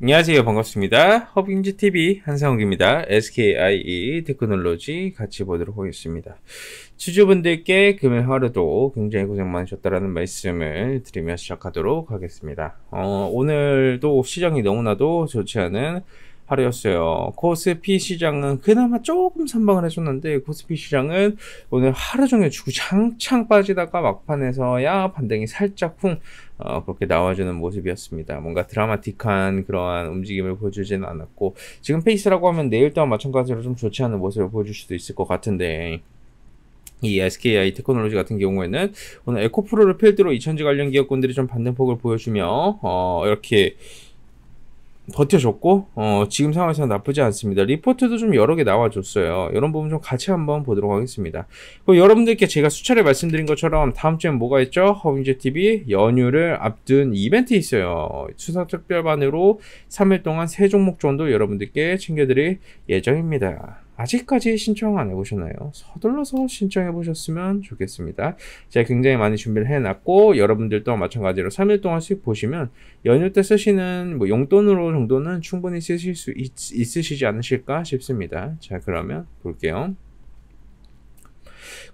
안녕하세요. 반갑습니다. 허빙지TV 한상욱입니다. SKIE 테크놀로지 같이 보도록 하겠습니다. 주주분들께 금일 하루도 굉장히 고생 많으셨다라는 말씀을 드리며 시작하도록 하겠습니다. 어, 오늘도 시장이 너무나도 좋지 않은 하루였어요. 코스피 시장은 그나마 조금 선방을 해줬는데 코스피 시장은 오늘 하루 종일 주구장창 빠지다가 막판에서야 반등이 살짝 쿵 어, 그렇게 나와주는 모습이었습니다. 뭔가 드라마틱한 그러한 움직임을 보여주지는 않았고 지금 페이스라고 하면 내일 또한 마찬가지로 좀 좋지 않은 모습을 보여줄 수도 있을 것 같은데 이 SKI 테크놀로지 같은 경우에는 오늘 에코프로를 필두로 2000지 관련 기업군들이 좀 반등폭을 보여주며 어, 이렇게 버텨줬고 어, 지금 상황에서는 나쁘지 않습니다. 리포트도 좀 여러 개 나와줬어요. 이런 부분 좀 같이 한번 보도록 하겠습니다. 그리고 여러분들께 제가 수차례 말씀드린 것처럼 다음 주엔 뭐가 있죠? 허빙제 TV 연휴를 앞둔 이벤트 있어요. 추석 특별반으로 3일 동안 세 종목 정도 여러분들께 챙겨드릴 예정입니다. 아직까지 신청 안 해보셨나요? 서둘러서 신청해 보셨으면 좋겠습니다. 제가 굉장히 많이 준비를 해놨고 여러분들 도 마찬가지로 3일 동안 수 보시면 연휴 때 쓰시는 뭐 용돈으로 정도는 충분히 쓰실 수 있, 있으시지 않으실까 싶습니다. 자 그러면 볼게요.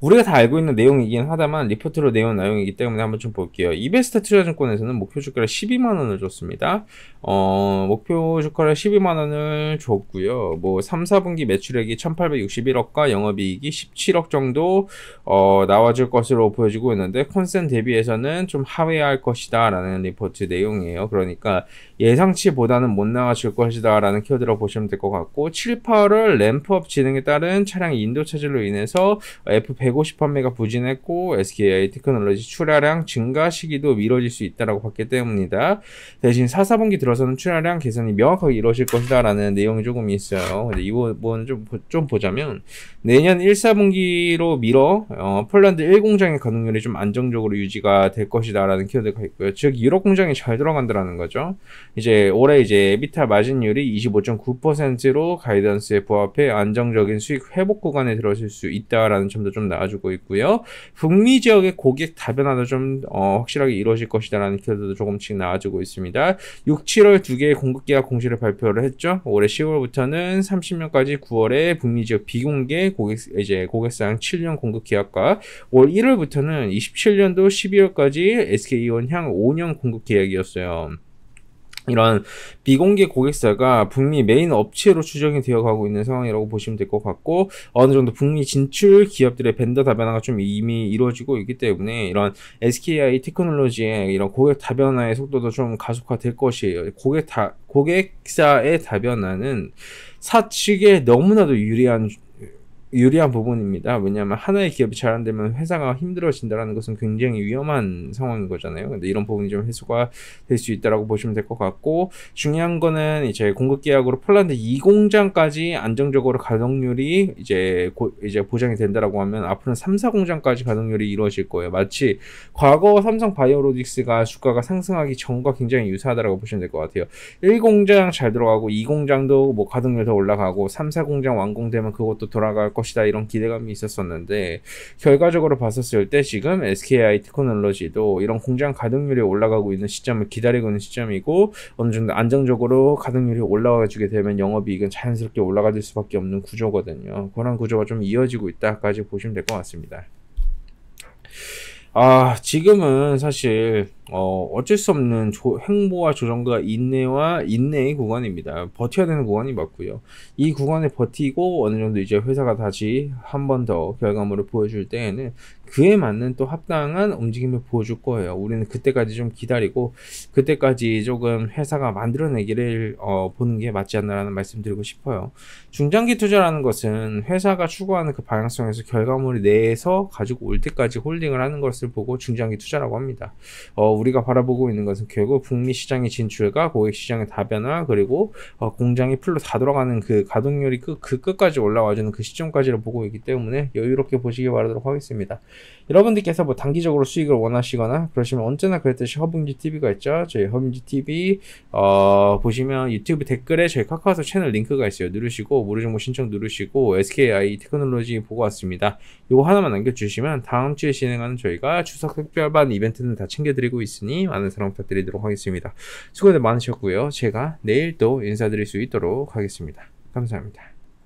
우리가 다 알고 있는 내용이긴 하다만 리포트로 내온 내용이기 때문에 한번 좀 볼게요. 이베스트 투자증권에서는 목표 주가를 12만 원을 줬습니다. 어, 목표 주가를 12만 원을 줬고요. 뭐 3, 4분기 매출액이 1,861억과 영업이익이 17억 정도 어, 나와줄 것으로 보여지고 있는데 콘센 대비해서는 좀 하회할 것이다라는 리포트 내용이에요. 그러니까 예상치보다는 못 나와줄 것이다라는 키워드로 보시면 될 것 같고 7, 8월 램프업 진행에 따른 차량 인도 차질로 인해서 F100 150판매가 부진했고 SKI 테크놀로지 출하량 증가 시기도 미뤄질 수 있다라고 봤기 때문이다. 대신 4, 4분기 들어서는 출하량 개선이 명확하게 이루어질 것이다라는 내용이 조금 있어요. 근데 이번 뭐 좀, 좀 보자면 내년 1, 4분기로 미뤄 어, 폴란드 1공장의 가동률이 좀 안정적으로 유지가 될 것이다라는 키워드가 있고요. 즉 유럽 공장이 잘 돌아간다라는 거죠. 이제 올해 이제 에비타 마진율이 25.9%로 가이던스에 부합해 안정적인 수익 회복 구간에 들어설 수 있다라는 점도 좀 나와주고 있고요. 북미 지역의 고객 다변화도 좀 어, 확실하게 이루어질 것이다라는 키워드도 조금씩 나와주고 있습니다. 6, 7월 두 개의 공급계약 공시를 발표를 했죠. 올해 10월부터는 30년까지 9월에 북미 지역 비공개 고객 이제 고객상 7년 공급 계약과 올 1월부터는 27년도 12월까지 SK이온 향 5년 공급 계약이었어요. 이런 비공개 고객사가 북미 메인 업체로 추정이 되어가고 있는 상황이라고 보시면 될 것 같고 어느 정도 북미 진출 기업들의 벤더 다변화가 좀 이미 이루어지고 있기 때문에 이런 SKI 테크놀로지의 이런 고객 다변화의 속도도 좀 가속화될 것이에요. 고객 다 고객사의 다변화는 사측에 너무나도 유리한 유리한 부분입니다. 왜냐하면 하나의 기업이 잘 안 되면 회사가 힘들어진다는 것은 굉장히 위험한 상황인 거잖아요. 근데 이런 부분이 좀 해소가 될 수 있다라고 보시면 될 것 같고 중요한 거는 이제 공급 계약으로 폴란드 2공장까지 안정적으로 가동률이 이제 고, 이제 보장이 된다라고 하면 앞으로는 3, 4공장까지 가동률이 이루어질 거예요. 마치 과거 삼성 바이오로직스가 주가가 상승하기 전과 굉장히 유사하다라고 보시면 될 것 같아요. 1공장 잘 들어가고 2공장도 뭐 가동률 더 올라가고 3, 4공장 완공되면 그것도 돌아갈 것 것이다 이런 기대감이 있었었는데 결과적으로 봤었을 때 지금 SKI 테크놀로지도 이런 공장 가동률이 올라가고 있는 시점을 기다리고 있는 시점이고 어느 정도 안정적으로 가동률이 올라가주게 되면 영업이익은 자연스럽게 올라가질 수밖에 없는 구조거든요. 그런 구조가 좀 이어지고 있다까지 보시면 될 것 같습니다. 아 지금은 사실 어, 어쩔 수 없는 조, 행보와 조정과 인내와 인내의 구간입니다. 버텨야 되는 구간이 맞고요. 이구간을 버티고 어느 정도 이제 회사가 다시 한 번 더 결과물을 보여줄 때에는 그에 맞는 또 합당한 움직임을 보여줄 거예요. 우리는 그때까지 좀 기다리고 그때까지 조금 회사가 만들어내기를 어, 보는 게 맞지 않나라는 말씀드리고 싶어요. 중장기 투자라는 것은 회사가 추구하는 그 방향성에서 결과물을 내서 가지고 올 때까지 홀딩을 하는 것을 보고 중장기 투자라고 합니다. 어, 우리가 바라보고 있는 것은 결국 북미 시장의 진출과 고객 시장의 다변화 그리고 어, 공장이 풀로 다 돌아가는 그 가동률이 그, 그 끝까지 올라와주는 그 시점까지를 보고 있기 때문에 여유롭게 보시길 바라도록 하겠습니다. 여러분들께서 뭐 단기적으로 수익을 원하시거나 그러시면 언제나 그랬듯이 허브인지 TV가 있죠. 저희 허브인지 TV 어, 보시면 유튜브 댓글에 저희 카카오톡 채널 링크가 있어요. 누르시고 무료 정보 신청 누르시고 SKI 테크놀로지 보고 왔습니다. 이거 하나만 남겨주시면 다음 주에 진행하는 저희가 추석 특별반 이벤트는 다 챙겨드리고 있으니 많은 사랑 부탁드리도록 하겠습니다. 수고들 많으셨고요. 제가 내일 또 인사드릴 수 있도록 하겠습니다. 감사합니다.